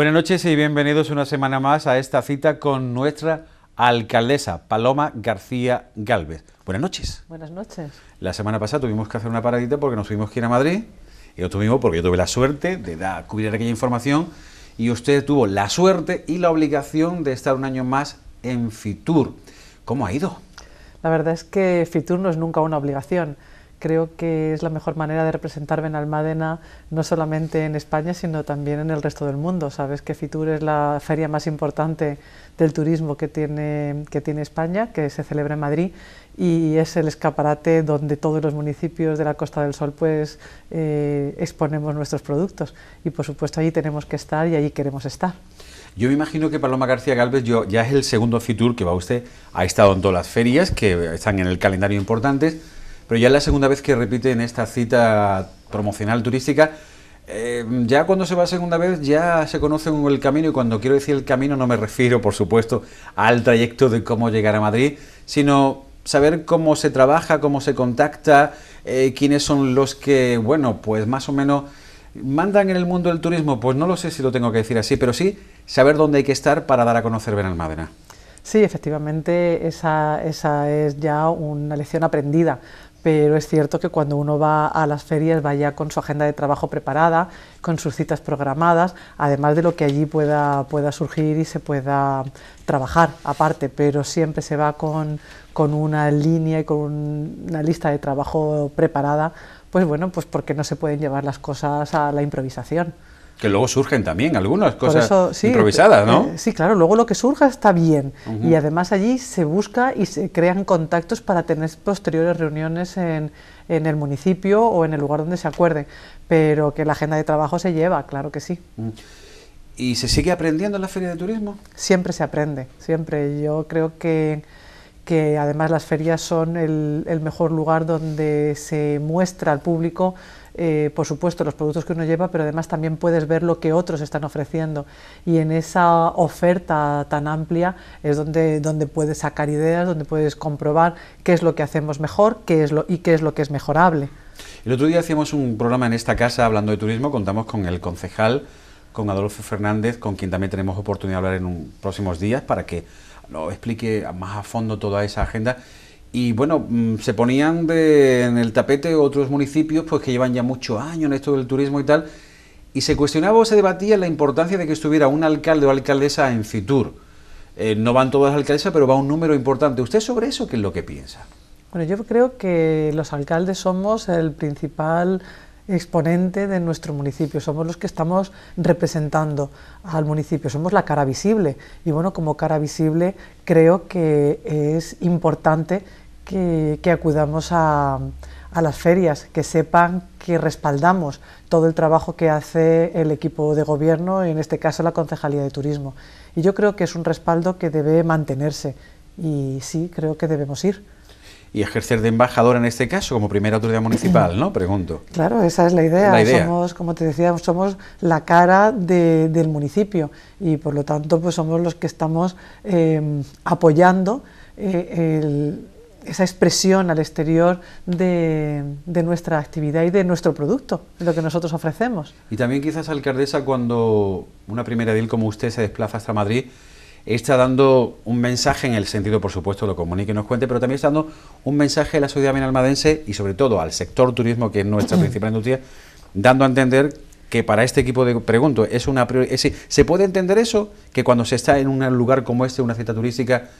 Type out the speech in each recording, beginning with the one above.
Buenas noches y bienvenidos una semana más a esta cita con nuestra alcaldesa Paloma García Galvez. Buenas noches. Buenas noches. La semana pasada tuvimos que hacer una paradita porque nos fuimos aquí a Madrid y tuvimos porque yo tuve la suerte de dar, cubrir aquella información y usted tuvo la suerte y la obligación de estar un año más en Fitur. ¿Cómo ha ido? La verdad es que Fitur no es nunca una obligación creo que es la mejor manera de representar Benalmádena no solamente en España, sino también en el resto del mundo. Sabes que Fitur es la feria más importante del turismo que tiene, que tiene España, que se celebra en Madrid y es el escaparate donde todos los municipios de la Costa del Sol pues eh, exponemos nuestros productos y por supuesto allí tenemos que estar y allí queremos estar. Yo me imagino que Paloma García Galvez ya es el segundo Fitur que va usted, ha estado en todas las ferias que están en el calendario importantes, pero ya es la segunda vez que repite en esta cita promocional turística. Eh, ya cuando se va segunda vez ya se conoce el camino y cuando quiero decir el camino no me refiero, por supuesto, al trayecto de cómo llegar a Madrid, sino saber cómo se trabaja, cómo se contacta, eh, quiénes son los que, bueno, pues más o menos mandan en el mundo del turismo, pues no lo sé si lo tengo que decir así, pero sí saber dónde hay que estar para dar a conocer Benalmádena. Sí, efectivamente, esa es ya una lección aprendida, pero es cierto que cuando uno va a las ferias vaya con su agenda de trabajo preparada, con sus citas programadas, además de lo que allí pueda, pueda surgir y se pueda trabajar aparte, pero siempre se va con, una línea y con una lista de trabajo preparada, pues bueno, pues porque no se pueden llevar las cosas a la improvisación. Que luego surgen también algunas cosas improvisadas, ¿no? Eh, sí, claro, luego lo que surja está bien. Y además allí se busca y se crean contactos para tener posteriores reuniones en, el municipio o en el lugar donde se acuerde, Pero que la agenda de trabajo se lleva, claro que sí. ¿Y se sigue aprendiendo en la feria de turismo? Siempre se aprende, siempre. Yo creo que, que además las ferias son el mejor lugar donde se muestra al público eh, por supuesto, los productos que uno lleva, pero además también puedes ver lo que otros están ofreciendo. Y en esa oferta tan amplia es donde, donde puedes sacar ideas, donde puedes comprobar qué es lo que hacemos mejor qué es lo, y qué es lo que es mejorable. El otro día hacíamos un programa en esta casa hablando de turismo, contamos con el concejal, con Adolfo Fernández, con quien también tenemos oportunidad de hablar en un, próximos días para que nos explique más a fondo toda esa agenda y bueno, mm, se ponían en el tapete otros municipios pues que llevan ya muchos años en esto del turismo y tal, y se cuestionaba o se debatía la importancia de que estuviera un alcalde o alcaldesa en Fitur. Eh, no van todas las alcaldesas, pero va un número importante. ¿Usted sobre eso qué es lo que piensa? Bueno, yo creo que los alcaldes somos el principal exponente de nuestro municipio, somos los que estamos representando al municipio, somos la cara visible y bueno, como cara visible creo que es importante que, acudamos a, las ferias, que sepan que respaldamos todo el trabajo que hace el equipo de gobierno, en este caso la Concejalía de Turismo. Y yo creo que es un respaldo que debe mantenerse y sí, creo que debemos ir. Y ejercer de embajador en este caso, como primera autoridad municipal, ¿no? Pregunto. Claro, esa es la idea. Somos, como te decía, somos la cara del municipio y por lo tanto pues somos los que estamos em, apoyando eh, el esa expresión al exterior de, nuestra actividad y de nuestro producto, lo que nosotros ofrecemos. Y también quizás, alcaldesa, cuando una primera edil como usted se desplaza hasta Madrid, está dando un mensaje en el sentido, por supuesto, lo comunique y nos cuente, pero también está dando un mensaje a la sociedad minalmadense y sobre todo al sector turismo, que es nuestra mm. principal industria, dando a entender que para este equipo de pregunto, es una ¿se puede entender eso? Que cuando se está en un lugar como este, una cita turística,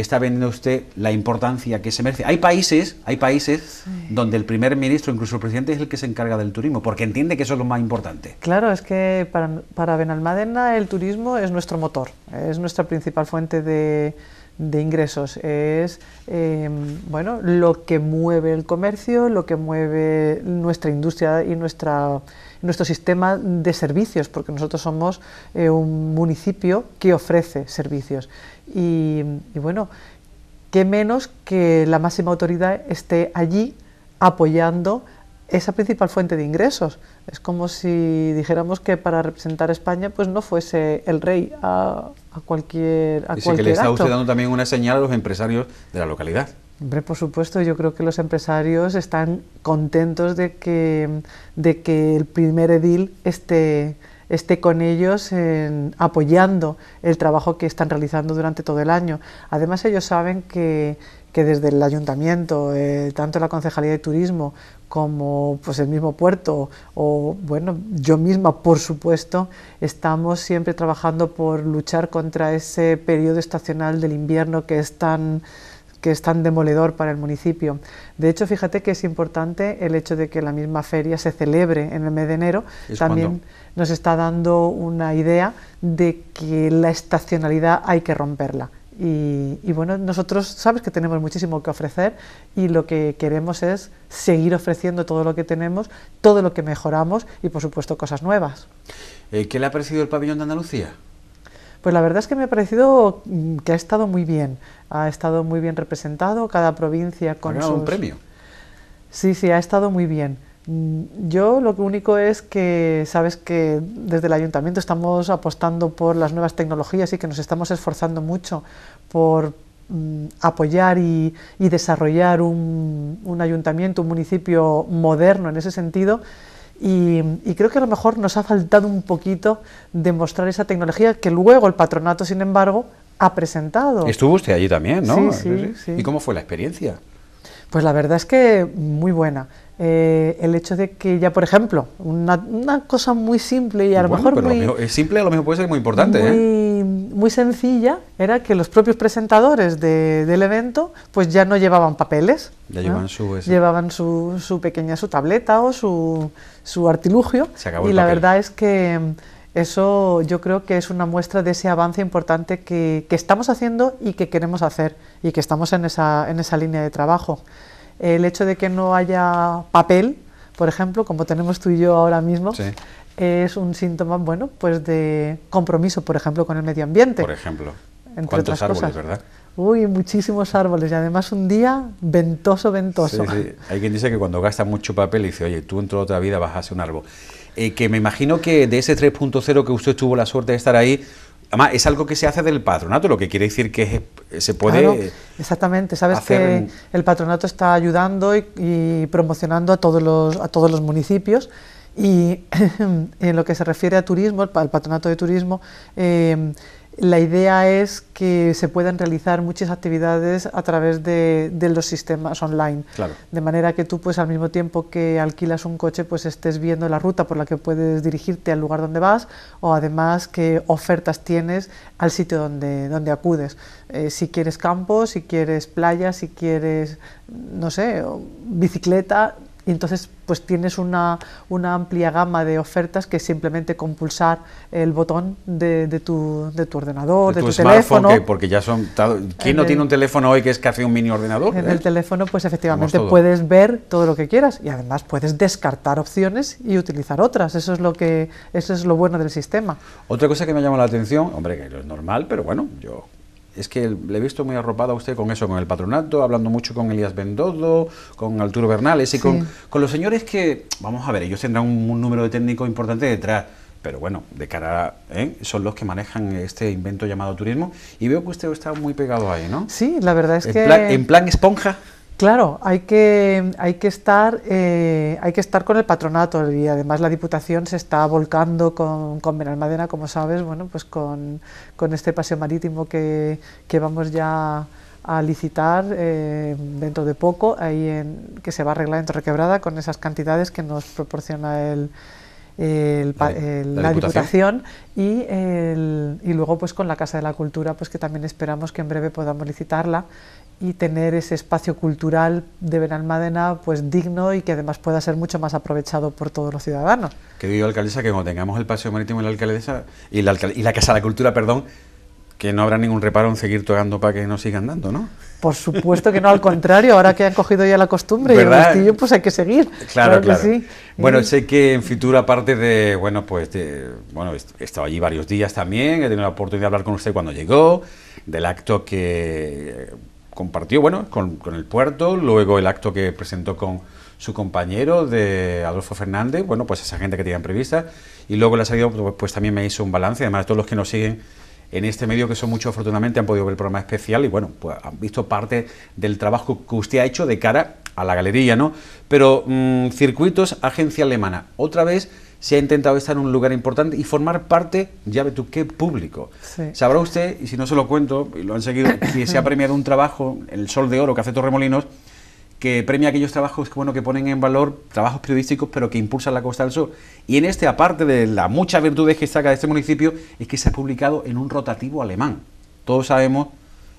está viendo usted la importancia que se merece. Hay países, hay países donde el primer ministro, incluso el presidente, es el que se encarga del turismo, porque entiende que eso es lo más importante. Claro, es que para, para Benalmádena el turismo es nuestro motor, es nuestra principal fuente de, ingresos. Es em, bueno lo que mueve el comercio, lo que mueve nuestra industria y nuestra nuestro sistema de servicios, porque nosotros somos eh, un municipio que ofrece servicios. Y, bueno, qué menos que la máxima autoridad esté allí apoyando esa principal fuente de ingresos. Es como si dijéramos que para representar a España pues no fuese el rey a, cualquier a que le está usted dando también una señal a los empresarios de la localidad por supuesto, yo creo que los empresarios están contentos de que, de que el primer edil esté, esté con ellos apoyando el trabajo que están realizando durante todo el año. Además, ellos saben que, desde el ayuntamiento, eh, tanto la Concejalía de Turismo como pues, el mismo puerto o bueno, yo misma, por supuesto, estamos siempre trabajando por luchar contra ese periodo estacional del invierno que es tan que es tan demoledor para el municipio. De hecho, fíjate que es importante el hecho de que la misma feria se celebre en el mes de enero. También nos está dando una idea de que la estacionalidad hay que romperla. Y, bueno, nosotros sabes que tenemos muchísimo que ofrecer y lo que queremos es seguir ofreciendo todo lo que tenemos, todo lo que mejoramos y por supuesto cosas nuevas. Eh, ¿Qué le ha parecido el pabellón de Andalucía? Pues la verdad es que me ha parecido mm, que ha estado muy bien, ha estado muy bien representado, cada provincia con su. un premio. Sí, sí, ha estado muy bien. Mm, yo lo único es que sabes que desde el ayuntamiento estamos apostando por las nuevas tecnologías y que nos estamos esforzando mucho por mm, apoyar y, desarrollar un ayuntamiento, un municipio moderno en ese sentido y, creo que a lo mejor nos ha faltado un poquito demostrar esa tecnología que luego el patronato, sin embargo, ha presentado. Estuvo usted allí también, ¿no? Sí, sí, sí. ¿Y cómo fue la experiencia? Pues la verdad es que muy buena. Eh, el hecho de que ya, por ejemplo, una, cosa muy simple y a lo mejor muy... es simple a lo mejor puede ser muy importante. ¿eh? Muy, muy sencilla era que los propios presentadores del evento pues ya no llevaban papeles. Ya llevaban, su, llevaban su, pequeña, su tableta o su, su artilugio. Se y la verdad es que eso yo creo que es una muestra de ese avance importante que, estamos haciendo y que queremos hacer y que estamos en esa, línea de trabajo. El hecho de que no haya papel, por ejemplo, como tenemos tú y yo ahora mismo, es un síntoma, bueno, pues de compromiso, por ejemplo, con el medio ambiente. Por ejemplo. ¿Cuántos árboles, verdad? Uy, muchísimos árboles y además un día ventoso, ventoso. Hay quien dice que cuando gasta mucho papel dice, oye, tú en toda otra vida vas a hacer un árbol. Eh, que me imagino que de ese 3.0 que usted tuvo la suerte de estar ahí, además es algo que se hace del patronato, lo que quiere decir que eh, se puede... exactamente, sabes que el patronato está ayudando y, promocionando a todos los, a todos los municipios. Y en lo que se refiere a turismo, al patronato de turismo, eh, la idea es que se puedan realizar muchas actividades a través de, los sistemas online, de manera que tú pues al mismo tiempo que alquilas un coche pues estés viendo la ruta por la que puedes dirigirte al lugar donde vas o además qué ofertas tienes al sitio donde, donde acudes. Eh, si quieres campo, si quieres playa, si quieres, no sé, bicicleta, y entonces pues tienes una, amplia gama de ofertas que simplemente compulsar el botón de, tu, de tu, ordenador, de, tu, teléfono. porque ya son... ¿Quién no tiene un teléfono hoy que es casi un mini ordenador? En eh? el teléfono pues efectivamente puedes ver todo lo que quieras y además puedes descartar opciones y utilizar otras. Eso es lo, que, eso es lo bueno del sistema. Otra cosa que me llama la atención, hombre, que es normal, pero bueno, yo es que le he visto muy arropada a usted con eso, con el patronato, hablando mucho con Elías Bendodo, con Arturo Bernales y con, con, los señores que, vamos a ver, ellos tendrán un, número de técnicos importante detrás, pero bueno, de cara a, ¿eh? son los que manejan este invento llamado turismo y veo que usted está muy pegado ahí, ¿no? Sí, la verdad es que... en plan esponja. Claro, hay que, hay que, estar, eh, hay que estar con el patronato y además la Diputación se está volcando con, con como sabes, bueno, pues con, este paseo marítimo que, vamos ya a licitar eh, dentro de poco, ahí en, que se va a arreglar en quebrada con esas cantidades que nos proporciona el, la, Diputación, y, luego pues con la Casa de la Cultura, pues que también esperamos que en breve podamos licitarla y tener ese espacio cultural de Benalmádena pues digno y que además pueda ser mucho más aprovechado por todos los ciudadanos. Que digo, alcaldesa, que cuando tengamos el paseo marítimo la alcaldesa y y la Casa de la Cultura, perdón, que no habrá ningún reparo en seguir tocando para que no sigan dando, ¿no? Por supuesto que no, al contrario, ahora que han cogido ya la costumbre y el pues hay que seguir. Claro, Que sí. Bueno, sé que en futura aparte de, bueno, pues, bueno, he estado allí varios días también, he tenido la oportunidad de hablar con usted cuando llegó, del acto que compartió, bueno, con, el puerto, luego el acto que presentó con su compañero de Adolfo Fernández, bueno, pues esa gente que tenían prevista, y luego la salida, pues, pues también me hizo un balance, además todos los que nos siguen en este medio, que son muchos afortunadamente, han podido ver el programa especial y bueno, pues han visto parte del trabajo que usted ha hecho de cara a la galería, ¿no? Pero mm, circuitos, agencia alemana, otra vez se ha intentado estar en un lugar importante y formar parte, ya ve tú, qué público. Sabrá usted, y si no se lo cuento, y lo han seguido, que se ha premiado un trabajo, el Sol de Oro que hace Torremolinos, que premia aquellos trabajos que, bueno, que ponen en valor trabajos periodísticos, pero que impulsan la costa del sur. Y en este, aparte de las muchas virtudes que saca de este municipio, es que se ha publicado en un rotativo alemán. Todos sabemos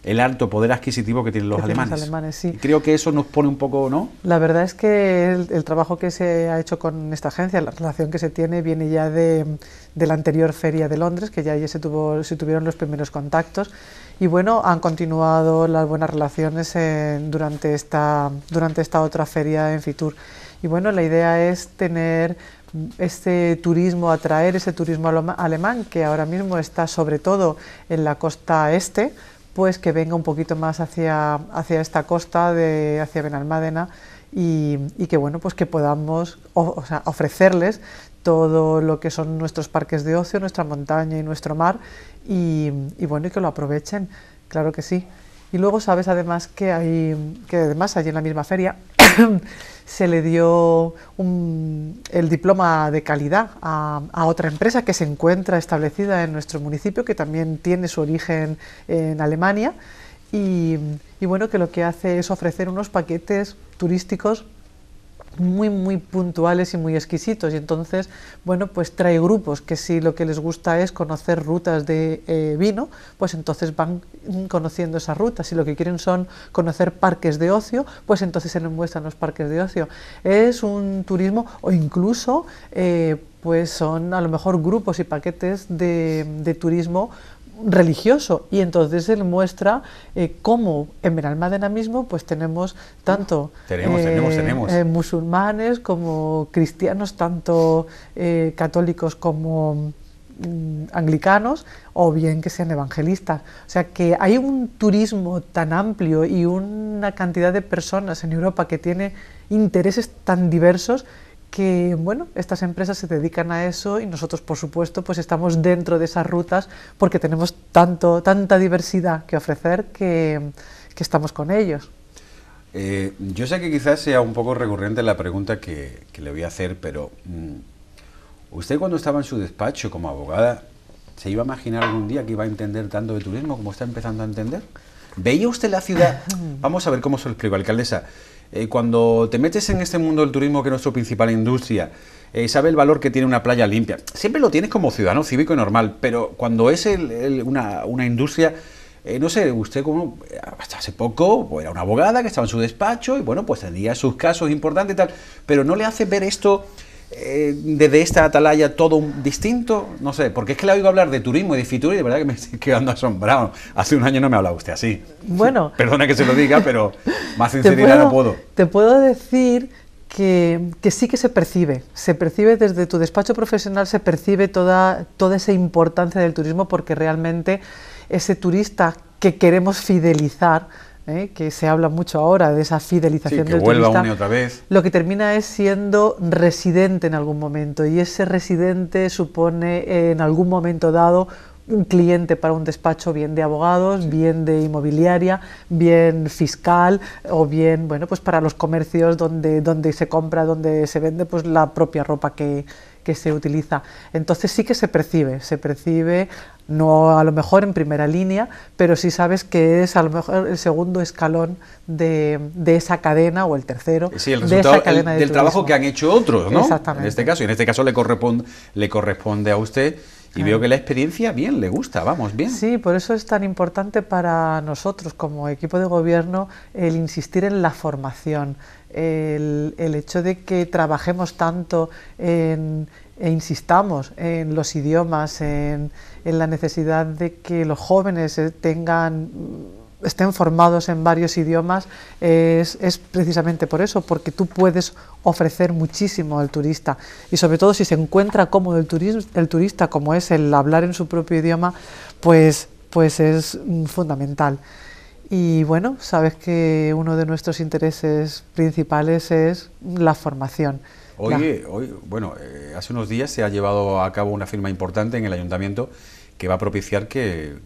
el alto poder adquisitivo que tienen los alemanes. y creo que eso nos pone un poco, ¿no? La verdad es que el, trabajo que se ha hecho con esta agencia, la relación que se tiene, viene ya de, de la anterior feria de Londres, que ya allí se, tuvo, se tuvieron los primeros contactos y bueno, han continuado las buenas relaciones durante, esta, durante esta otra feria en Fitur. Y bueno, la idea es tener este turismo, atraer ese turismo alemán que ahora mismo está sobre todo en la costa este, pues que venga un poquito más hacia, hacia esta costa, de, hacia Benalmádena, y, que bueno, pues que podamos ofrecerles todo lo que son nuestros parques de ocio, nuestra montaña y nuestro mar, y, bueno, y que lo aprovechen, claro que sí. Y luego sabes además que hay, que además allí en la misma feria se le dio el diploma de calidad a, otra empresa que se encuentra establecida en nuestro municipio, que también tiene su origen en Alemania, y, y bueno, que lo que hace es ofrecer unos paquetes turísticos muy, muy puntuales y muy exquisitos. Y entonces, bueno, pues trae grupos que si lo que les gusta es conocer rutas de eh, vino, pues entonces van conociendo esas rutas. Si lo que quieren son conocer parques de ocio, pues entonces se les muestran los parques de ocio. Es un turismo o incluso... Eh, pues son a lo mejor grupos y paquetes de, de turismo religioso y entonces él muestra eh, cómo en Benalmádena mismo pues tenemos tanto tenemos, eh, eh, musulmanes como cristianos, tanto católicos como mm, anglicanos o bien que sean evangelistas. O sea que hay un turismo tan amplio y una cantidad de personas en Europa que tiene intereses tan diversos que bueno, estas empresas se dedican a eso y nosotros por supuesto pues estamos dentro de esas rutas porque tenemos tanto, tanta diversidad que ofrecer que, que estamos con ellos. Eh, yo sé que quizás sea un poco recurrente la pregunta que, que le voy a hacer, pero mm, usted cuando estaba en su despacho como abogada, ¿se iba a imaginar algún día que iba a entender tanto de turismo como está empezando a entender? ¿Veía usted la ciudad? Vamos a ver cómo se lo explico, alcaldesa. Eh, cuando te metes en este mundo del turismo, que es nuestra principal industria, eh, sabe el valor que tiene una playa limpia. Siempre lo tienes como ciudadano cívico y normal, pero cuando es una, industria, eh, no sé, usted como hasta hace poco pues, era una abogada que estaba en su despacho y bueno, pues tenía sus casos importantes y tal, pero no le hace ver esto eh, desde esta atalaya todo distinto? No sé, porque es que le oigo hablar de turismo y de Fitur y de verdad que me estoy quedando asombrado. Hace un año no me hablaba usted así. Bueno. Perdona que se lo diga, pero más sinceridad no puedo. Te puedo decir que, sí que se percibe, se percibe desde tu despacho profesional, se percibe toda esa importancia del turismo porque realmente ese turista que queremos fidelizar, ¿eh? que se habla mucho ahora de esa fidelización sí, que vuelva turista, otra vez. lo que termina es siendo residente en algún momento y ese residente supone en algún momento dado un cliente para un despacho, bien de abogados, bien de inmobiliaria, bien fiscal o bien, bueno, pues para los comercios donde, donde se compra, donde se vende, pues la propia ropa que, se utiliza. Entonces sí que se percibe, se percibe, no a lo mejor en primera línea, pero sí sabes que es a lo mejor el segundo escalón de, esa cadena o el tercero el de esa cadena del trabajo que han hecho otros, ¿no? Exactamente. En este caso, en este caso le corresponde, le corresponde a usted y veo que la experiencia bien le gusta, vamos, bien. Sí, por eso es tan importante para nosotros como equipo de gobierno el insistir en la formación, el, hecho de que trabajemos tanto e insistamos en los idiomas, en, en la necesidad de que los jóvenes eh, tengan estén formados en varios idiomas es, es, precisamente por eso, porque tú puedes ofrecer muchísimo al turista y sobre todo si se encuentra cómodo el, turismo el turista, como es el hablar en su propio idioma, pues, pues es mm, fundamental. Y bueno, sabes que uno de nuestros intereses principales es la formación. hoy hoy, bueno, eh, hace unos días se ha llevado a cabo una firma importante en el ayuntamiento que va a propiciar que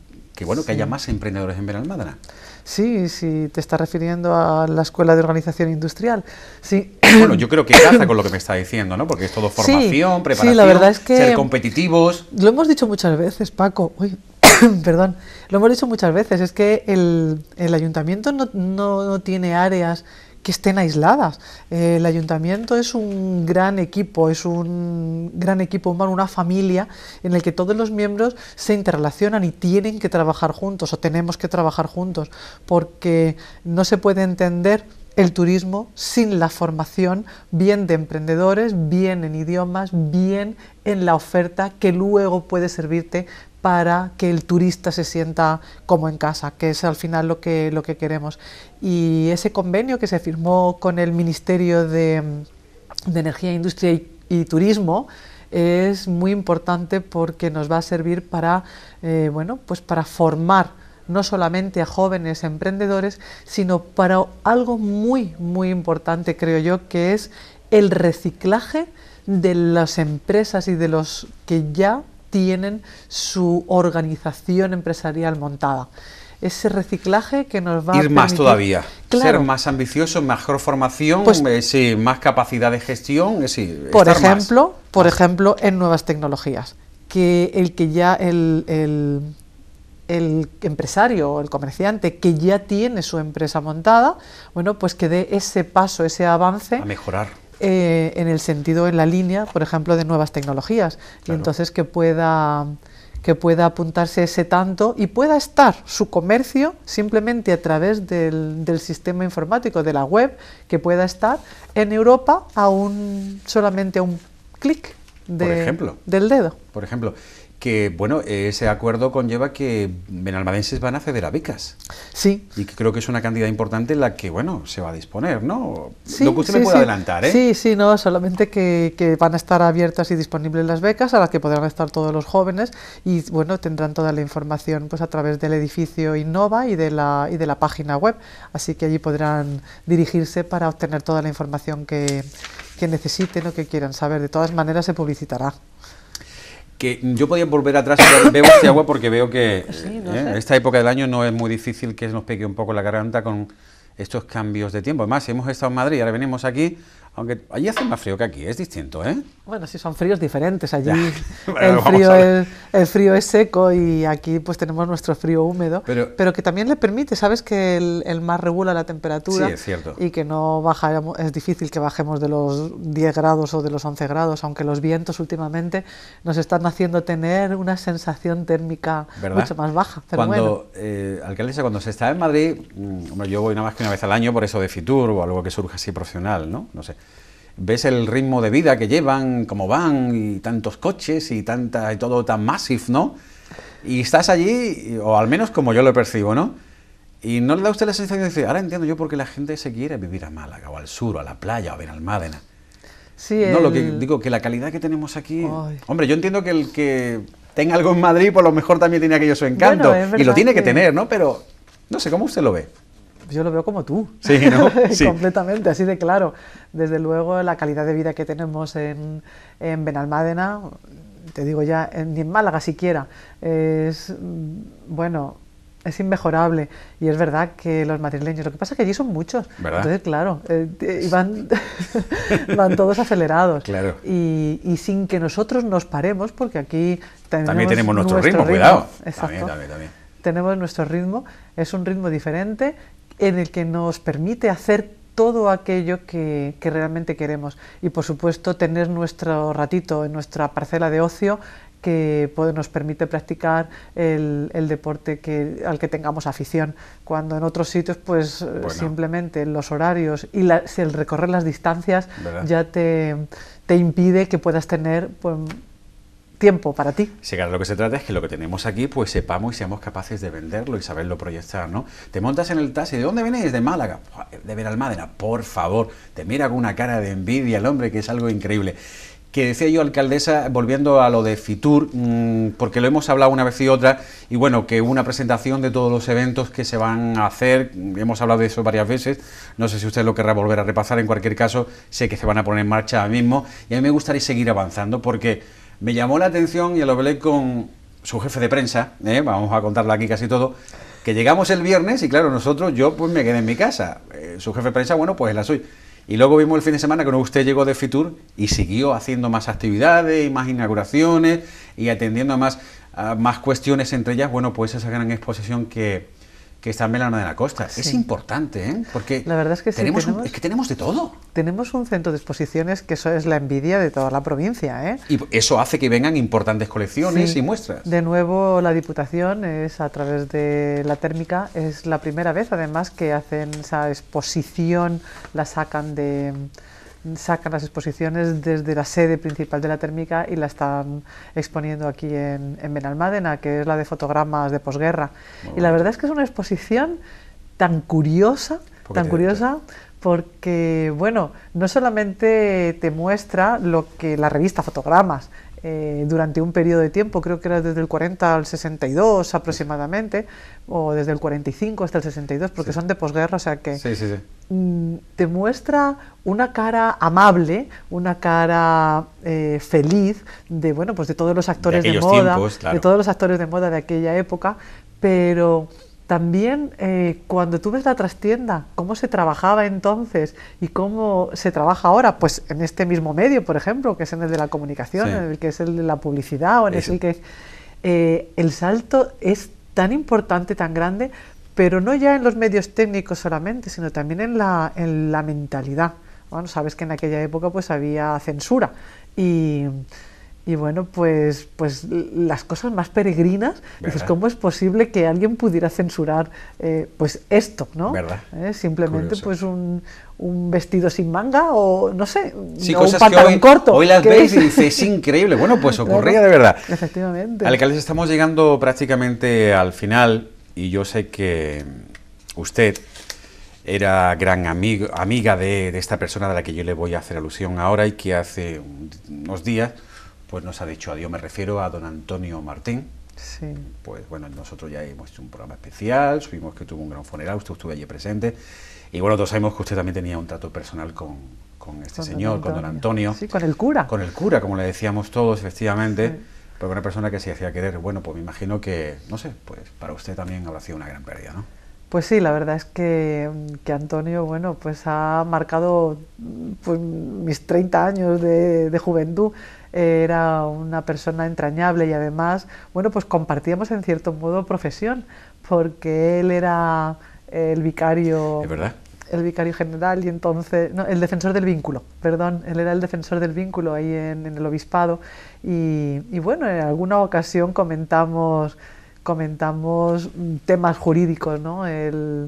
que bueno, que haya más emprendedores en Benalmádena. Sí, si te estás refiriendo a la Escuela de Organización Industrial. Sí. Bueno, yo creo que encaja con lo que me está diciendo, ¿no? Porque es todo formación, preparación, ser competitivos. Lo hemos dicho muchas veces, Paco. Uy, perdón. Lo hemos dicho muchas veces. Es que el, ayuntamiento no tiene áreas que estén aisladas. Eh, el ayuntamiento es un gran equipo, es un gran equipo humano, una familia en el que todos los miembros se interrelacionan y tienen que trabajar juntos o tenemos que trabajar juntos, porque no se puede entender el turismo sin la formación, bien de emprendedores, bien en idiomas, bien en la oferta que luego puede servirte para que el turista se sienta como en casa, que es al final lo que, lo que queremos. Y ese convenio que se firmó con el Ministerio de, Energía, Industria y, Turismo, es muy importante porque nos va a servir para, eh, bueno, pues para formar no solamente a jóvenes emprendedores, sino para algo muy, muy importante, creo yo, que es el reciclaje de las empresas y de los que ya tienen su organización empresarial montada. Ese reciclaje que nos va a... Ir más todavía, ser más ambicioso, mejor formación, pues eh, más capacidad de gestión, por ejemplo, Por ejemplo, en nuevas tecnologías, que el que ya el, empresario o el comerciante que ya tiene su empresa montada, bueno, pues que dé ese paso, ese avance. A mejorar. Eh, en el sentido, en la línea, por ejemplo, de nuevas tecnologías. Y entonces que pueda que pueda apuntarse ese tanto y pueda estar su comercio simplemente a través del, del, sistema informático, de la web, que pueda estar en Europa a un, solamente a un clic del dedo. Por ejemplo, que bueno, ese acuerdo conlleva que benalmadenses van a acceder a becas. Sí. Y que creo que es una cantidad importante la que, bueno, se va a disponer, ¿no? Lo que usted me puede adelantar, ¿eh? Sí, sí, no, solamente que, van a estar abiertas y disponibles las becas a las que podrán estar todos los jóvenes y, bueno, tendrán toda la información pues a través del edificio Innova y de la, y de la página web, así que allí podrán dirigirse para obtener toda la información que necesiten o que quieran saber. De todas maneras se publicitará yo podía volver atrás y veo este agua porque veo que en pues eh, esta época del año no es muy difícil que nos peque un poco la garganta con estos cambios de tiempo. Además, hemos estado en Madrid, y ahora venimos aquí, aunque allí hace más frío que aquí, es distinto, ¿eh? Bueno, sí, son fríos diferentes. Allí el, frío, es seco y aquí pues tenemos nuestro frío húmedo, pero, que también le permite, ¿sabes? Que el, mar regula la temperatura y que no baja, es difícil que bajemos de los 10 grados o de los 11 grados, aunque los vientos últimamente nos están haciendo tener una sensación térmica mucho más baja. Pero cuando, eh, cuando se está en Madrid, mm, yo voy nada más que una vez al año por eso de Fitur o algo que surja así profesional, ¿no? No sé ves el ritmo de vida que llevan, cómo van, y tantos coches y, tanta, y todo tan massive, ¿no? Y estás allí, o al menos como yo lo percibo, ¿no? Y no le da usted la sensación de decir, ahora entiendo yo por qué la gente se quiere vivir a Málaga, o al sur, o a la playa, o a Benalmádena. Sí, No, lo que digo, que la calidad que tenemos aquí... Hombre, yo entiendo que el que tenga algo en Madrid, por lo mejor también tiene aquello su encanto. y lo tiene que tener, ¿no? Pero no sé, ¿cómo usted lo ve? Pues yo lo veo como tú. Sí, Completamente, así de claro. Desde luego, la calidad de vida que tenemos en, en Benalmádena, te digo ya, en, ni en Málaga siquiera, es, bueno, es inmejorable. Y es verdad que los madrileños, lo que pasa es que allí son muchos. Entonces, claro, eh, eh, van, van todos acelerados. Y, sin que nosotros nos paremos, porque aquí también tenemos nuestro, ritmo, cuidado. Exacto. también. Tenemos nuestro ritmo, es un ritmo diferente en el que nos permite hacer todo aquello que, realmente queremos y por supuesto tener nuestro ratito en nuestra parcela de ocio que nos permite practicar el, deporte al que tengamos afición, cuando en otros sitios pues eh, simplemente los horarios y el recorrer las distancias ya te, impide que puedas tener pues, tiempo para ti. Sí, claro, lo que se trata es que lo que tenemos aquí, pues sepamos y seamos capaces de venderlo y saberlo proyectar, ¿no? Te montas en el taxi, ¿de dónde vienes? De Málaga, de Veralmádena, por favor, te mira con una cara de envidia el hombre, que es algo increíble que decía yo, alcaldesa, volviendo a lo de Fitur, mm, porque lo hemos hablado una vez y otra, y bueno, que una presentación de todos los eventos que se van a hacer, hemos hablado de eso varias veces, no sé si usted lo querrá volver a repasar, en cualquier caso, sé que se van a poner en marcha ahora mismo, y a mí me gustaría seguir avanzando porque me llamó la atención y lo hablé con su jefe de prensa, ¿eh? vamos a contarlo aquí casi todo, que llegamos el viernes y claro, nosotros, yo pues me quedé en mi casa. Eh, su jefe de prensa, bueno, pues la soy. Y luego vimos el fin de semana que usted llegó de Fitur y siguió haciendo más actividades y más inauguraciones y atendiendo más, a más cuestiones, entre ellas, bueno, pues esa gran exposición que, que está en Melano de la Costa. Es importante, ¿eh? porque la verdad es que, tenemos, es que tenemos de todo. Tenemos un centro de exposiciones que eso es la envidia de toda la provincia. ¿eh? Y eso hace que vengan importantes colecciones y muestras. De nuevo, la Diputación es a través de la térmica, es la primera vez además que hacen esa exposición, la sacan de sacan las exposiciones desde la sede principal de la térmica y la están exponiendo aquí en, en Benalmádena, que es la de fotogramas de posguerra. Y la verdad es que es una exposición tan curiosa, tan curiosa, porque, bueno, no solamente te muestra lo que la revista Fotogramas eh, durante un periodo de tiempo, creo que era desde el 40 al 62 aproximadamente, o desde el 45 hasta el 62, porque son de posguerra, o sea que mm, te muestra una cara amable, una cara eh, feliz de, bueno, pues de todos los actores de, moda, de todos los actores de moda de aquella época, pero también eh, cuando tú ves la trastienda, cómo se trabajaba entonces y cómo se trabaja ahora, pues en este mismo medio, por ejemplo, que es en el de la comunicación, en el que es el de la publicidad o en el que eh, el salto es tan importante, tan grande, pero no ya en los medios técnicos solamente, sino también en la, en la mentalidad. Bueno, sabes que en aquella época pues había censura y y bueno, pues, pues las cosas más peregrinas, dices, ¿cómo es posible que alguien pudiera censurar eh, pues esto, ¿no? ¿Eh? simplemente pues un, un, vestido sin manga o no sé, un pantalón corto. Hoy las veis y dices, es increíble. Bueno, pues ocurría de verdad. Efectivamente. Alcaldes, estamos llegando prácticamente al final y yo sé que usted era gran amigo, amiga de, de, esta persona de la que yo le voy a hacer alusión ahora y que hace unos días pues nos ha dicho adiós. Me refiero a don Antonio Martín. Sí. Pues bueno, nosotros ya hemos hecho un programa especial, supimos que tuvo un gran funeral, usted estuvo allí presente. Y bueno, todos sabemos que usted también tenía un trato personal con, este señor, con don Antonio. Sí, con el cura. Con el cura, como le decíamos todos, efectivamente. ...pero Porque una persona que se hacía querer, bueno, pues me imagino que, no sé, pues para usted también habrá sido una gran pérdida, ¿no? Pues sí, la verdad es que, Antonio, bueno, pues ha marcado pues, mis 30 años de juventud era una persona entrañable y además, bueno, pues compartíamos en cierto modo profesión, porque él era el vicario... el vicario general y entonces, no, el defensor del vínculo, perdón, él era el defensor del vínculo ahí en, el obispado y, bueno, en alguna ocasión comentamos, comentamos temas jurídicos, ¿no? Eh,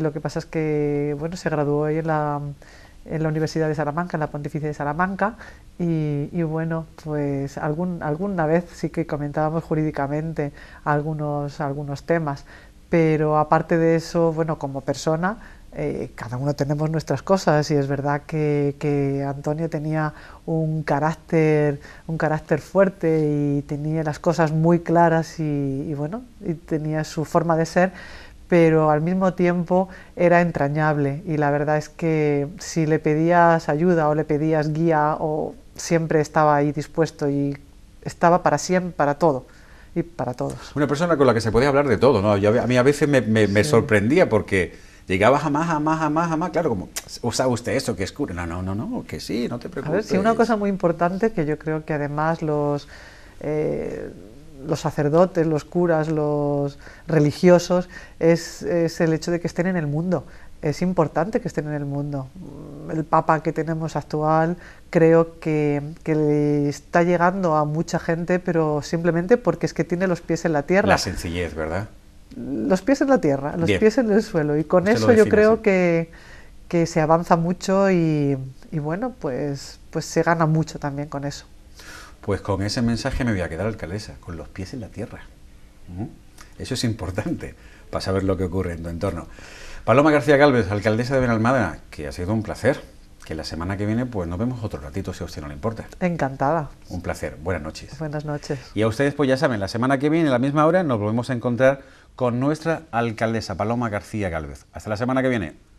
lo que pasa es que, bueno, se graduó ahí en la, en la Universidad de Salamanca, en la Pontificia de Salamanca, y, bueno, pues algún, alguna vez sí que comentábamos jurídicamente algunos, algunos temas, pero aparte de eso, bueno, como persona, eh, cada uno tenemos nuestras cosas y es verdad que, que, Antonio tenía un carácter, un carácter fuerte y tenía las cosas muy claras y, y bueno, y tenía su forma de ser pero al mismo tiempo era entrañable y la verdad es que si le pedías ayuda o le pedías guía o siempre estaba ahí dispuesto y estaba para siempre, para todo y para todos. Una persona con la que se podía hablar de todo, ¿no? a mí a veces me, sorprendía porque llegaba a más, jamás jamás claro, como, ¿usa usted eso que es cura? No, no, no, que sí, no te preocupes. A ver, sí, una cosa muy importante que yo creo que además los... Eh, los sacerdotes, los curas, los religiosos, es, es el hecho de que estén en el mundo, es importante que estén en el mundo. El Papa que tenemos actual creo que, le está llegando a mucha gente, pero simplemente porque es que tiene los pies en la tierra. La sencillez, ¿verdad? Los pies en la tierra, los pies en el suelo. Y con eso yo creo que, se avanza mucho y, y bueno, pues, pues se gana mucho también con eso. Pues con ese mensaje me voy a quedar alcaldesa, con los pies en la tierra. ¿Mm? Eso es importante para saber lo que ocurre en tu entorno. Paloma García Gálvez, alcaldesa de Benalmada, que ha sido un placer. Que la semana que viene pues nos vemos otro ratito si a usted no le importa. Encantada. Un placer. Buenas noches. Buenas noches. Y a ustedes pues ya saben, la semana que viene a la misma hora nos volvemos a encontrar con nuestra alcaldesa Paloma García Gálvez. Hasta la semana que viene.